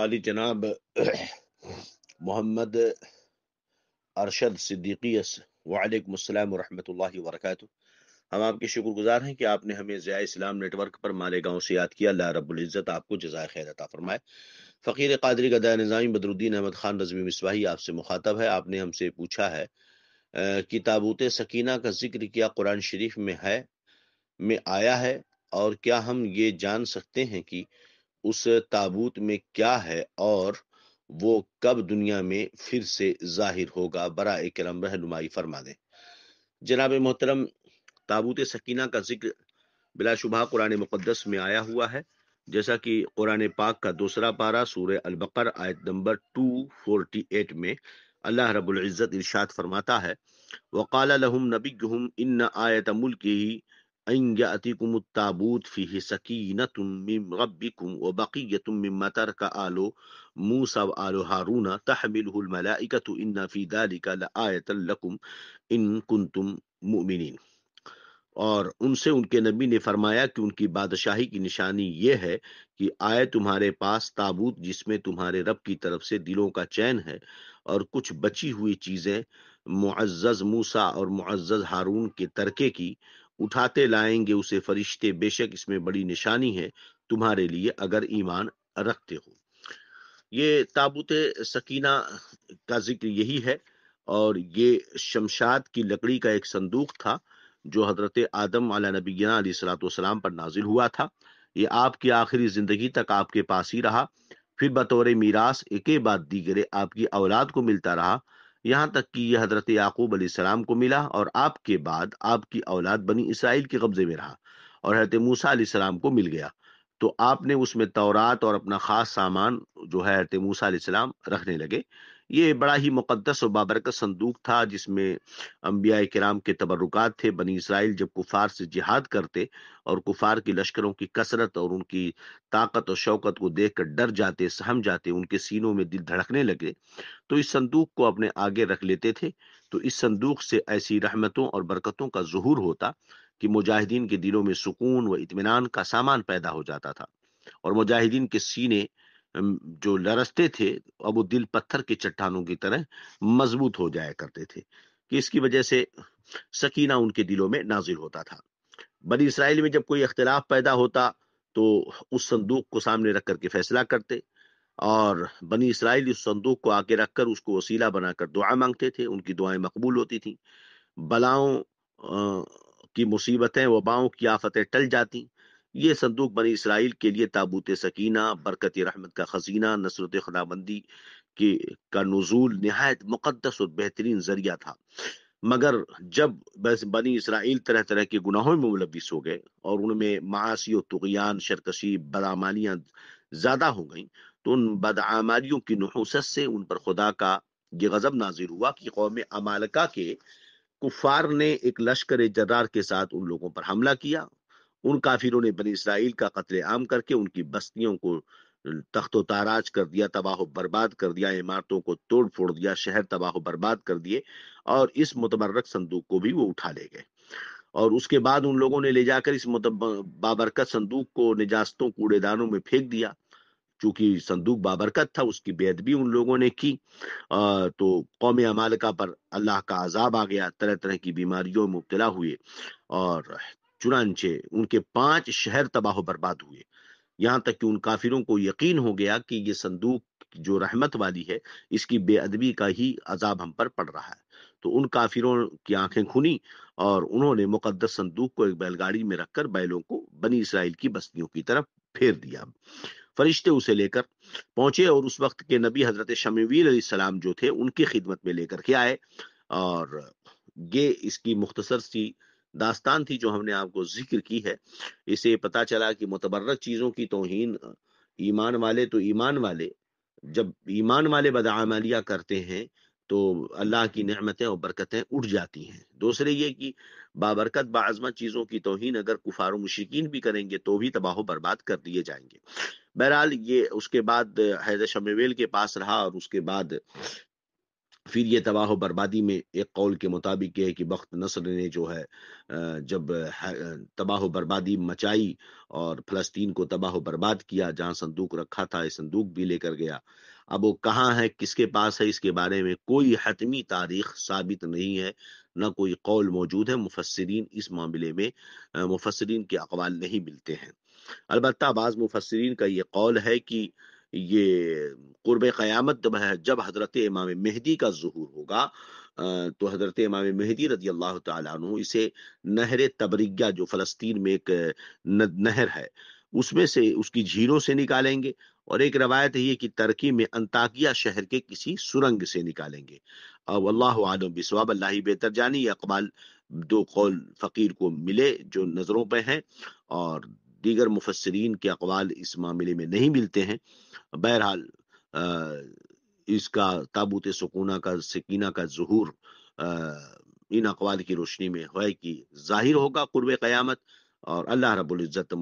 आली जनाब मोहम्मद अरशद सिद्दीकीस वालेकाम वरहमल वर्क हम आपके शुक्रगुजार हैं कि आपने हमें ज़िया इस्लाम नेटवर्क पर मालेगांव से याद किया अल्लाह इज़्ज़त आपको जजाय खैर अता फरमाए फ़कीर कादरी गदा नज़ामी बदरुद्दीन अहमद ख़ान रजवी मिसवाही आपसे मुखातब है आपने हमसे पूछा है कि ताबूत सकीना का जिक्र किया कुरान शरीफ में है में आया है और क्या हम ये जान सकते हैं कि उस ताबूत में क्या है और वो कब दुनिया में फिर से जाहिर होगा बरा करम रहनुमाई फरमा दें जनाब मोहतरम ताबूत सकीना का जिक्र बिलाशुबा कुरान मुक़दस में आया हुआ है जैसा कि कुरान पाक का दूसरा पारा सूर अलबकर आयत नंबर 248 में अल्लाह रबुल्ज़त इर्शाद फरमाता है वकाल नबी गुम इन आयत मुल्क ही أن يأتيكم التابوت فيه سكينة من ربكم وبقية مما ترك آل موسى وآل هارون تحمله الملائكة إن في ذلك لآية لكم إن كنتم مؤمنين اور ان ان سے کے نبی نے فرمایا کہ ان کی بادشاہی کی نشانی یہ ہے کہ آئے تمہارے پاس تابوت جس میں تمہارے رب کی طرف سے دلوں کا چین ہے اور کچھ بچی ہوئی چیزیں معزز मूसा اور معزز ہارون کے ترکے کی उठाते लाएंगे उसे फरिश्ते बेशक इसमें बड़ी निशानी है तुम्हारे लिए अगर ईमान रखते हो ये ताबूत सकीना का जिक्र यही है और ये शमशाद की लकड़ी का एक संदूक था जो हजरत आदम अला नबीना सलाम पर नाजिल हुआ था ये आपकी आखिरी जिंदगी तक आपके पास ही रहा फिर बतौर मीरास एके बाद दीगरे आपकी औलाद को मिलता रहा यहाँ तक कि यह हजरत याकूब सलाम को मिला और आपके बाद आपकी औलाद बनी इसराइल के कब्जे में रहा और हजरत मूसा सलाम को मिल गया तो आपने उसमें तौरात और अपना ख़ास सामान जो है हजरत मूसा सलाम रखने लगे ये बड़ा ही मुकदस और बाबरकत संदूक था जिसमें अम्बिया कराम के तबरुकात थे बनी इसराइल जब कुफार से जिहाद करते और कुफार की लश्करों की कसरत और उनकी ताकत और शौकत को देख कर डर जाते सहम जाते उनके सीनों में दिल धड़कने लगे तो इस संदूक को अपने आगे रख लेते थे तो इस संदूक से ऐसी रहमतों और बरकतों का जहूर होता कि मुजाहिदीन के दिलों में सुकून व इतमान का सामान पैदा हो जाता था और मुजाहिदीन के सीने जो लरसते थे अब वो दिल पत्थर की चट्टानों की तरह मजबूत हो जाया करते थे कि इसकी वजह से सकीना उनके दिलों में नाजिल होता था बनी इसराइल में जब कोई अख्तिलाफ पैदा होता तो उस संदूक को सामने रख करके फैसला करते और बनी इसराइल उस संदूक को आगे रखकर उसको वसीला बनाकर दुआ मांगते थे उनकी दुआएं मकबूल होती थी बलाओं की मुसीबतें वबाओं की आफतें टल जाती ये संदूक बनी इसराइल के लिए ताबूत सकीना बरकत रहमत का खजीना नसरत खुदाबंदी के का नजूल नहायत मुकदस और बेहतरीन जरिया था मगर जब बनी इसराइल तरह तरह के गुनाहों में मुलविस हो गए और उनमें मासी और तुगयान शरकशी बदामालियाँ ज़्यादा हो गई तो उन बदआमालियों की नहूसत से उन पर खुदा का ये गज़ब नाजिर हुआ कि कौम अमालका के कुफार ने एक लश्कर जर्रार के साथ उन लोगों पर हमला किया उन काफिरों ने बनी इसराइल का कत्ल आम करके उनकी बस्तियों को तख्तो ताराज कर दिया तबाह बर्बाद कर दिया इमारतों को तोड़ फोड़ दिया शहर तबाह बर्बाद कर दिए और इस मुतमरक संदूक को भी वो उठा ले गए और उसके बाद उन लोगों ने ले जाकर इस बाबरकत संदूक को निजास्तों कूड़ेदानों में फेंक दिया चूंकि संदूक बाबरकत था उसकी भी उन लोगों ने की तो कौम अमालका पर अल्लाह का आजाब आ गया तरह तरह की बीमारियों में मुबतला हुए और चुनाचे उनके पांच शहर तबाह बर्बाद हुए यहाँ तक कि उन काफिरों को यकीन हो गया कि ये संदूक जो रहमत वाली है इसकी बेअदबी का ही अजाब हम पर पड़ रहा है तो उन काफिरों की आंखें खुनी और उन्होंने मुकद्दस संदूक को एक बैलगाड़ी में रखकर बैलों को बनी इसराइल की बस्तियों की तरफ फेर दिया फरिश्ते उसे लेकर पहुंचे और उस वक्त के नबी हजरत शमीवील सलाम जो थे उनकी खिदमत में लेकर के आए और ये इसकी मुख्तसर सी दास्तान थी जो हमने आपको जिक्र की है इसे पता चला कि मुतबरक चीज़ों की तोहन ईमान वाले तो ईमान वाले जब ईमान वाले बदामलिया करते हैं तो अल्लाह की नमतें और बरकतें उठ जाती हैं दूसरे ये कि बाबरकत बाज़मा चीज़ों की तोहन अगर कुफार मुशीन भी करेंगे तो भी तबाह बर्बाद कर दिए जाएंगे बहरहाल ये उसके बाद हैदर शमेवेल के पास रहा और उसके बाद फिर ये तबाह व बर्बादी में एक कौल के मुताबिक है कि बख्त नसर ने जो है जब तबाह व बर्बादी मचाई और फ़लस्तीन को तबाह व बर्बाद किया जहां संदूक रखा था संदूक भी लेकर गया अब वो कहाँ है किसके पास है इसके बारे में कोई हतमी तारीख साबित नहीं है न कोई कौल मौजूद है मुफसरीन इस मामले में मुफसरीन के अकवाल नहीं मिलते हैं अलबत् बाज़ मुफसरीन का ये कौल है कि ये कुर्ब क़्यामत जब हज़रत इमाम मेहदी का जहूर होगा तो हज़रत इमाम मेहदी रजी अल्लाह तु इसे नहर तबरिया जो फ़लस्तीन में एक नहर है उसमें से उसकी झीलों से निकालेंगे और एक रवायत ये कि तर्की में अंताकिया शहर के किसी सुरंग से निकालेंगे अब अल्लाह आलम बिसवाब अल्लाह बेहतर जानी अकबाल दो कौल फ़कीर को मिले जो नज़रों पर हैं और दीगर मुफसरीन के अकवाल इस मामले में नहीं मिलते हैं बहरहाल इसका ताबूत सकूना का सकीना का जहूर इन अकवाल की रोशनी में है कि जाहिर होगा कुरब क्यामत और अल्लाह रबुल्ज़त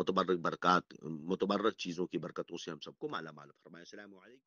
मुतबरक बरकत मुतबरक चीज़ों की बरकतों से हम सबको माला माल फरमाए